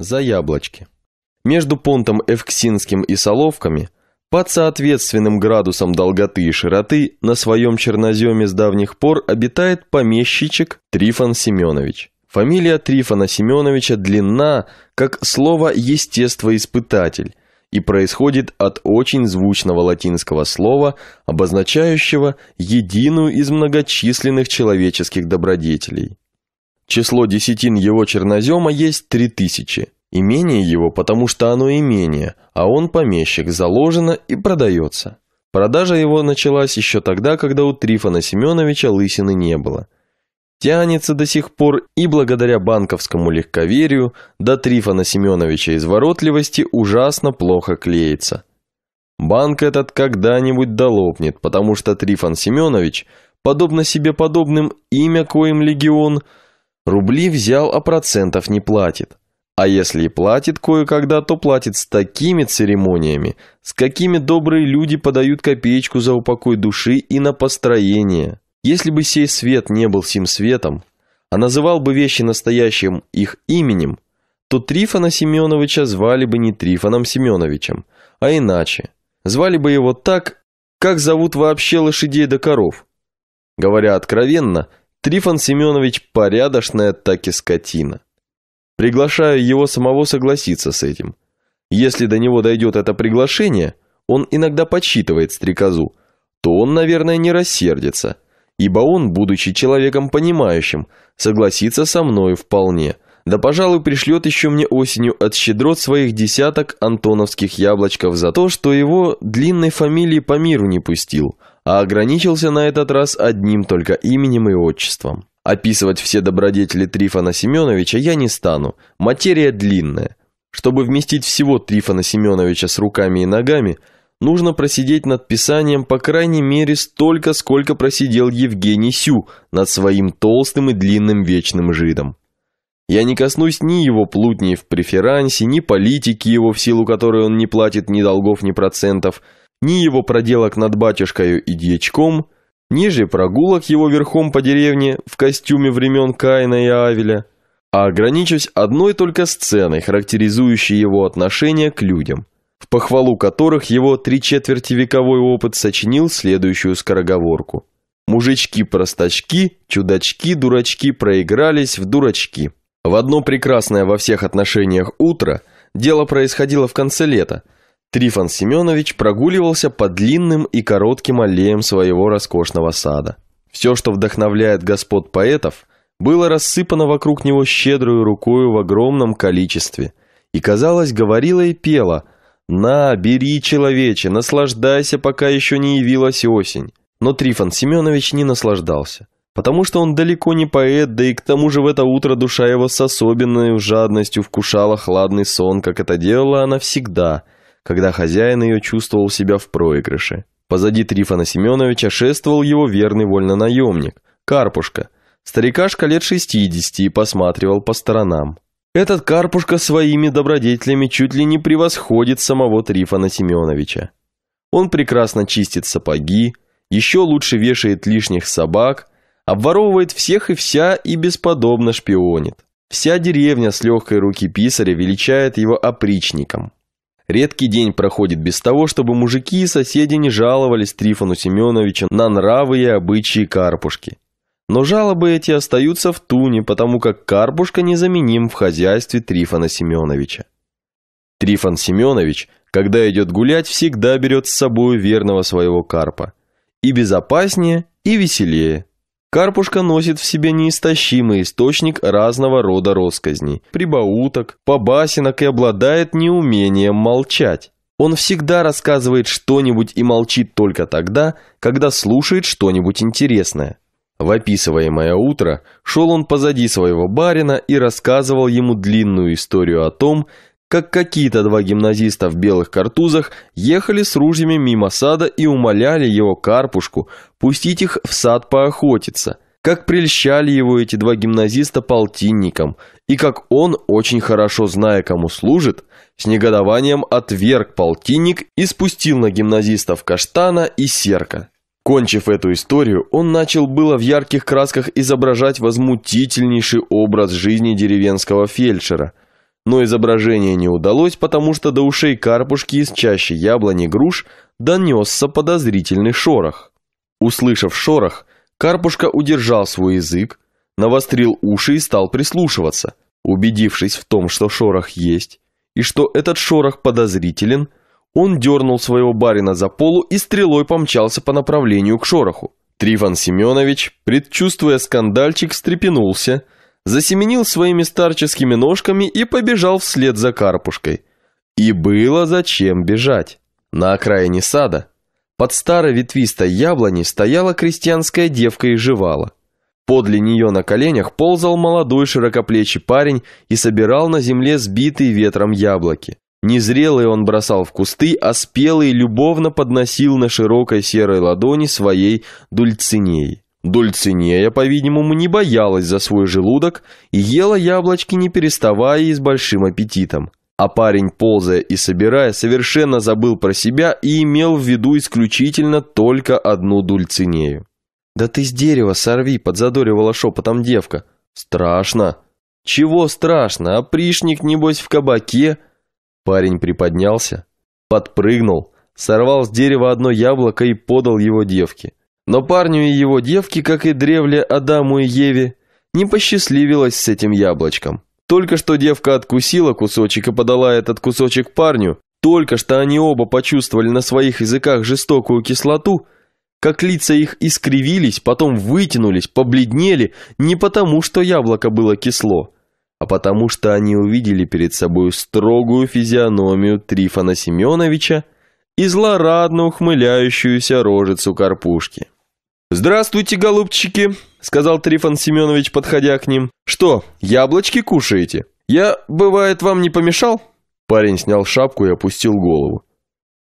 за яблочки. Между понтом Эвксинским и Соловками под соответственным градусом долготы и широты на своем черноземе с давних пор обитает помещичек Трифон Семенович. Фамилия Трифона Семеновича длинна, как слово «естествоиспытатель», и происходит от очень звучного латинского слова, обозначающего единую из многочисленных человеческих добродетелей. Число десятин его чернозема есть три тысячи. Имение его, потому что оно имение, а он помещик, заложено и продается. Продажа его началась еще тогда, когда у Трифона Семеновича лысины не было. Тянется до сих пор и благодаря банковскому легковерию до Трифона Семеновича изворотливости ужасно плохо клеится. Банк этот когда-нибудь долопнет, потому что Трифон Семенович, подобно себе подобным, имя коим легион – Рубли взял, а процентов не платит. А если и платит кое-когда, то платит с такими церемониями, с какими добрые люди подают копеечку за упокой души и на построение. Если бы сей свет не был сим светом, а называл бы вещи настоящим их именем, то Трифона Семеновича звали бы не Трифоном Семеновичем, а иначе. Звали бы его так, как зовут вообще лошадей да коров. Говоря откровенно, Трифон Семенович порядочная таки скотина. Приглашаю его самого согласиться с этим. Если до него дойдет это приглашение, он иногда подсчитывает стрекозу, то он, наверное, не рассердится, ибо он, будучи человеком понимающим, согласится со мною вполне, да, пожалуй, пришлет еще мне осенью от щедрот своих десяток антоновских яблочков за то, что его длинной фамилии по миру не пустил – а ограничился на этот раз одним только именем и отчеством. Описывать все добродетели Трифона Семеновича я не стану, материя длинная. Чтобы вместить всего Трифона Семеновича с руками и ногами, нужно просидеть над писанием по крайней мере столько, сколько просидел Евгений Сю над своим толстым и длинным вечным жидом. Я не коснусь ни его плутней в преферансе, ни политики его, в силу которой он не платит ни долгов, ни процентов – ни его проделок над батюшкою и дьячком, ни же прогулок его верхом по деревне в костюме времен Каина и Авеля, а ограничусь одной только сценой, характеризующей его отношение к людям, в похвалу которых его три четверти вековой опыт сочинил следующую скороговорку. «Мужички-простачки, чудачки-дурачки проигрались в дурачки». В одно прекрасное во всех отношениях утро дело происходило в конце лета – Трифон Семенович прогуливался по длинным и коротким аллеям своего роскошного сада. Все, что вдохновляет господ поэтов, было рассыпано вокруг него щедрую рукою в огромном количестве. И, казалось, говорила и пела «На, бери, человече, наслаждайся, пока еще не явилась осень». Но Трифон Семенович не наслаждался, потому что он далеко не поэт, да и к тому же в это утро душа его с особенной жадностью вкушала хладный сон, как это делала она всегда – когда хозяин ее чувствовал себя в проигрыше. Позади Трифона Семеновича шествовал его верный вольнонаемник, Карпушка. Старикашка лет 60 и посматривал по сторонам. Этот Карпушка своими добродетелями чуть ли не превосходит самого Трифона Семеновича. Он прекрасно чистит сапоги, еще лучше вешает лишних собак, обворовывает всех и вся и бесподобно шпионит. Вся деревня с легкой руки писаря величает его опричником. Редкий день проходит без того, чтобы мужики и соседи не жаловались Трифону Семеновичу на нравы и обычаи Карпушки. Но жалобы эти остаются в туне, потому как Карпушка незаменим в хозяйстве Трифона Семеновича. Трифон Семенович, когда идет гулять, всегда берет с собой верного своего карпа. И безопаснее, и веселее. Карпушка носит в себе неистощимый источник разного рода росказней, прибауток, побасенок и обладает неумением молчать. Он всегда рассказывает что-нибудь и молчит только тогда, когда слушает что-нибудь интересное. В описываемое утро шел он позади своего барина и рассказывал ему длинную историю о том, как какие-то два гимназиста в белых картузах ехали с ружьями мимо сада и умоляли его карпушку пустить их в сад поохотиться, как прельщали его эти два гимназиста полтинником, и как он, очень хорошо зная, кому служит, с негодованием отверг полтинник и спустил на гимназистов каштана и серка. Кончив эту историю, он начал было в ярких красках изображать возмутительнейший образ жизни деревенского фельдшера – но изображение не удалось, потому что до ушей карпушки из чащи яблони груш донесся подозрительный шорох. Услышав шорох, карпушка удержал свой язык, навострил уши и стал прислушиваться. Убедившись в том, что шорох есть, и что этот шорох подозрителен, он дернул своего барина за полу и стрелой помчался по направлению к шороху. Трифон Семенович, предчувствуя скандальчик, встрепенулся – засеменил своими старческими ножками и побежал вслед за карпушкой. И было зачем бежать. На окраине сада, под старой ветвистой яблони, стояла крестьянская девка и жевала. Подле нее на коленях ползал молодой широкоплечий парень и собирал на земле сбитые ветром яблоки. Незрелые он бросал в кусты, а спелые любовно подносил на широкой серой ладони своей дульциней. Дульцинея, по-видимому, не боялась за свой желудок и ела яблочки, не переставая и с большим аппетитом. А парень, ползая и собирая, совершенно забыл про себя и имел в виду исключительно только одну Дульцинею. «Да ты с дерева сорви!» – подзадоривала шепотом девка. «Страшно!» «Чего страшно? А Опришник, небось, в кабаке?» Парень приподнялся, подпрыгнул, сорвал с дерева одно яблоко и подал его девке. Но парню и его девке, как и древле Адаму и Еве, не посчастливилось с этим яблочком. Только что девка откусила кусочек и подала этот кусочек парню, только что они оба почувствовали на своих языках жестокую кислоту, как лица их искривились, потом вытянулись, побледнели, не потому, что яблоко было кисло, а потому, что они увидели перед собой строгую физиономию Трифона Семеновича и злорадно ухмыляющуюся рожицу Карпушки. «Здравствуйте, голубчики», — сказал Трифон Семенович, подходя к ним. «Что, яблочки кушаете? Я, бывает, вам не помешал?» Парень снял шапку и опустил голову.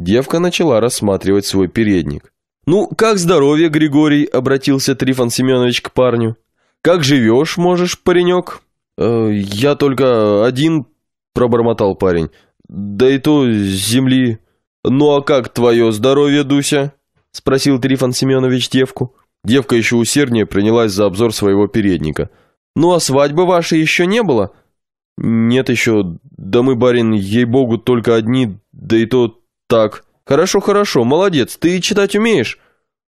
Девка начала рассматривать свой передник. «Ну, как здоровье, Григорий?» — обратился Трифон Семенович к парню. «Как живешь, можешь, паренек?» «Э, «Я только один», — пробормотал парень. «Да и то с земли». «Ну а как твое здоровье, Дуся?» спросил Трифон Семенович девку. Девка еще усерднее принялась за обзор своего передника. Ну а свадьбы вашей еще не было? Нет еще. Да мы, барин, ей-богу, только одни, да и то так. Хорошо, хорошо, молодец. Ты читать умеешь?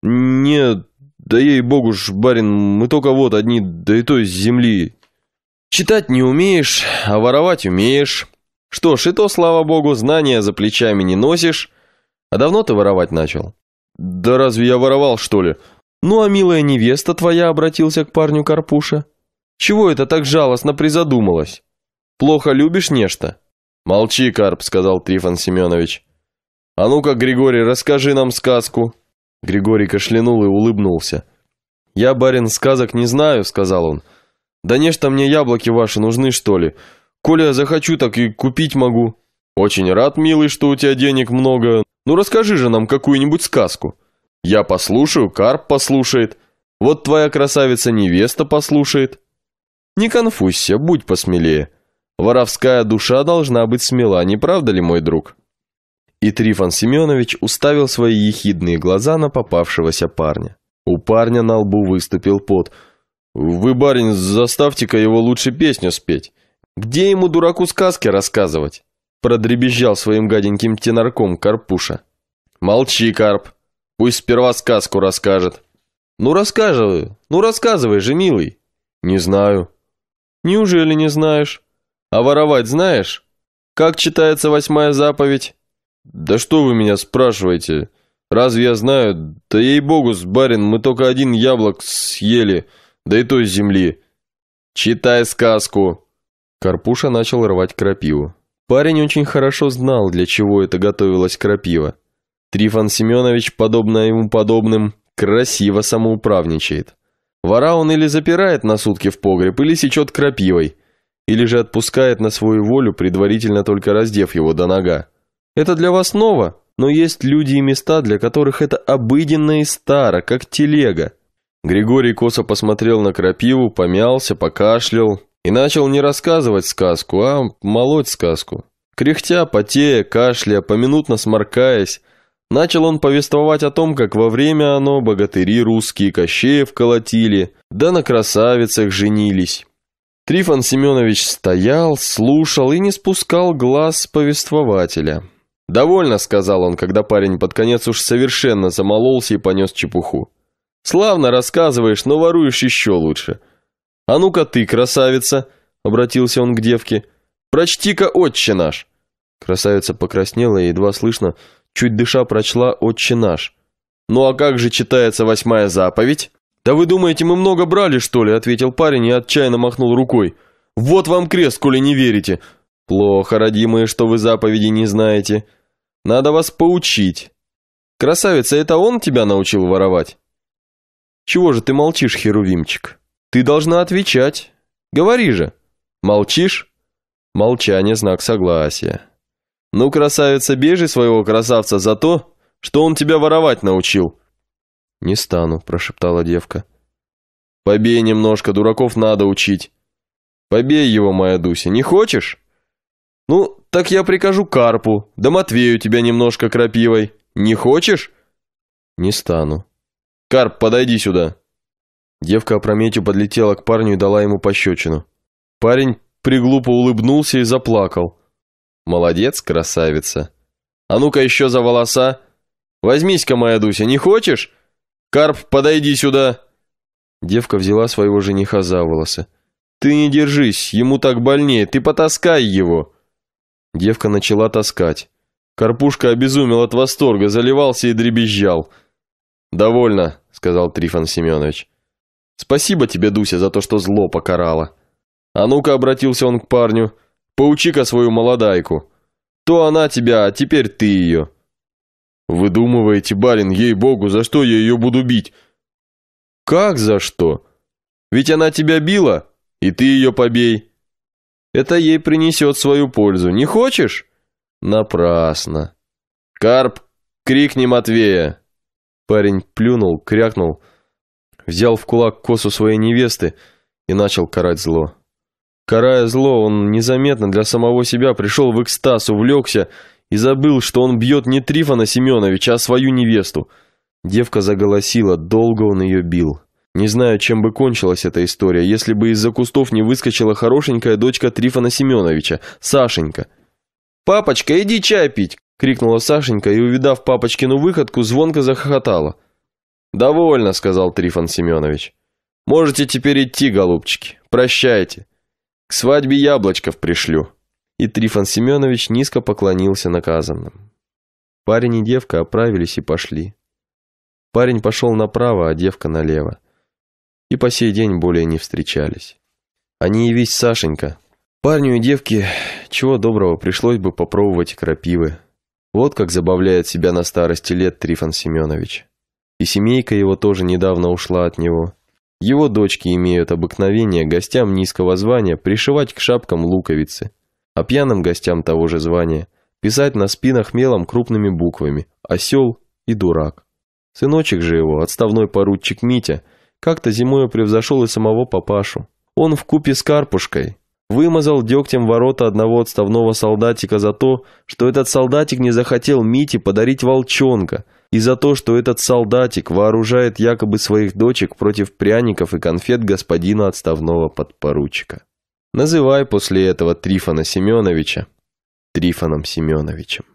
Нет, да ей-богу ж, барин, мы только вот одни, да и то с земли. Читать не умеешь, а воровать умеешь. Что ж, и то, слава богу, знания за плечами не носишь. А давно ты воровать начал? «Да разве я воровал, что ли?» «Ну а милая невеста твоя обратился к парню Карпуша. Чего это так жалостно призадумалась? Плохо любишь нечто?» «Молчи, Карп», — сказал Трифон Семенович. «А ну-ка, Григорий, расскажи нам сказку». Григорий кашлянул и улыбнулся. «Я, барин, сказок не знаю», — сказал он. «Да нечто мне яблоки ваши нужны, что ли? Коли я захочу, так и купить могу». «Очень рад, милый, что у тебя денег много, ну расскажи же нам какую-нибудь сказку. Я послушаю, Карп послушает. Вот твоя красавица-невеста послушает. Не конфузься, будь посмелее. Воровская душа должна быть смела, не правда ли, мой друг?» И Трифон Семенович уставил свои ехидные глаза на попавшегося парня. У парня на лбу выступил пот. «Вы, барин, заставьте-ка его лучше песню спеть. Где ему, дураку, сказки рассказывать?» Продребезжал своим гаденьким тенарком Карпуша. «Молчи, Карп. Пусть сперва сказку расскажет». «Ну, рассказываю. Ну, рассказывай же, милый». «Не знаю». «Неужели не знаешь? А воровать знаешь? Как читается восьмая заповедь?» «Да что вы меня спрашиваете? Разве я знаю? Да ей-богу, с барин, мы только один яблок съели, да и то из земли». «Читай сказку!» Карпуша начал рвать крапиву. Парень очень хорошо знал, для чего это готовилось крапива. Трифон Семенович, подобно ему подобным, красиво самоуправничает. Вора он или запирает на сутки в погреб, или сечет крапивой, или же отпускает на свою волю, предварительно только раздев его до нога. Это для вас ново, но есть люди и места, для которых это обыденно и старо, как телега. Григорий косо посмотрел на крапиву, помялся, покашлял, и начал не рассказывать сказку, а молоть сказку. Кряхтя, потея, кашляя, поминутно сморкаясь, начал он повествовать о том, как во время оно богатыри русские Кощеев колотили, да на красавицах женились. Трифон Семенович стоял, слушал и не спускал глаз повествователя. «Довольно», — сказал он, когда парень под конец уж совершенно замололся и понес чепуху. «Славно рассказываешь, но воруешь еще лучше. «А ну-ка ты, красавица!» — обратился он к девке. «Прочти-ка отче наш!» Красавица покраснела и едва слышно, чуть дыша прочла «Отче наш». «Ну а как же читается восьмая заповедь?» «Да вы думаете, мы много брали, что ли?» — ответил парень и отчаянно махнул рукой. «Вот вам крест, коли не верите!» «Плохо, родимые, что вы заповеди не знаете. Надо вас поучить. Красавица, это он тебя научил воровать?» «Чего же ты молчишь, Херувимчик?» Ты должна отвечать. Говори же. Молчишь? Молчание – знак согласия. Ну, красавица, бежи своего красавца за то, что он тебя воровать научил. Не стану, прошептала девка. Побей немножко, дураков надо учить. Побей его, моя Дуся, не хочешь? Ну, так я прикажу Карпу, да Матвею тебя немножко крапивой. Не хочешь? Не стану. Карп, подойди сюда. Девка опрометью подлетела к парню и дала ему пощечину. Парень приглупо улыбнулся и заплакал. «Молодец, красавица! А ну-ка еще за волоса! Возьмись-ка, моя Дуся, не хочешь? Карп, подойди сюда!» Девка взяла своего жениха за волосы. «Ты не держись, ему так больнее, ты потаскай его!» Девка начала таскать. Карпушка обезумел от восторга, заливался и дребезжал. «Довольно», — сказал Трифон Семенович. Спасибо тебе, Дуся, за то, что зло покарало. А ну-ка, обратился он к парню, поучи-ка свою молодайку. То она тебя, а теперь ты ее. Выдумываете, барин, ей-богу, за что я ее буду бить? Как за что? Ведь она тебя била, и ты ее побей. Это ей принесет свою пользу. Не хочешь? Напрасно. Карп, крикни Матвея. Парень плюнул, крякнул, Взял в кулак косу своей невесты и начал карать зло. Карая зло, он незаметно для самого себя пришел в экстаз, увлекся и забыл, что он бьет не Трифона Семеновича, а свою невесту. Девка заголосила, долго он ее бил. Не знаю, чем бы кончилась эта история, если бы из-за кустов не выскочила хорошенькая дочка Трифона Семеновича, Сашенька. «Папочка, иди чай пить!» — крикнула Сашенька и, увидав папочкину выходку, звонко захохотала. «Довольно», — сказал Трифон Семенович. «Можете теперь идти, голубчики. Прощайте. К свадьбе яблочков пришлю». И Трифон Семенович низко поклонился наказанным. Парень и девка оправились и пошли. Парень пошел направо, а девка налево. И по сей день более не встречались. Они и весь Сашенька. Парню и девке, чего доброго, пришлось бы попробовать крапивы. Вот как забавляет себя на старости лет Трифон Семенович. И семейка его тоже недавно ушла от него. Его дочки имеют обыкновение гостям низкого звания пришивать к шапкам луковицы, а пьяным гостям того же звания писать на спинах мелом крупными буквами «Осел» и «Дурак». Сыночек же его, отставной поручик Митя, как-то зимою превзошел и самого папашу. Он в купе с Карпушкой вымазал дегтем ворота одного отставного солдатика за то, что этот солдатик не захотел Мите подарить волчонка – и за то, что этот солдатик вооружает якобы своих дочек против пряников и конфет господина отставного подпоручика. Называй после этого Трифона Семеновича Трифоном Семеновичем.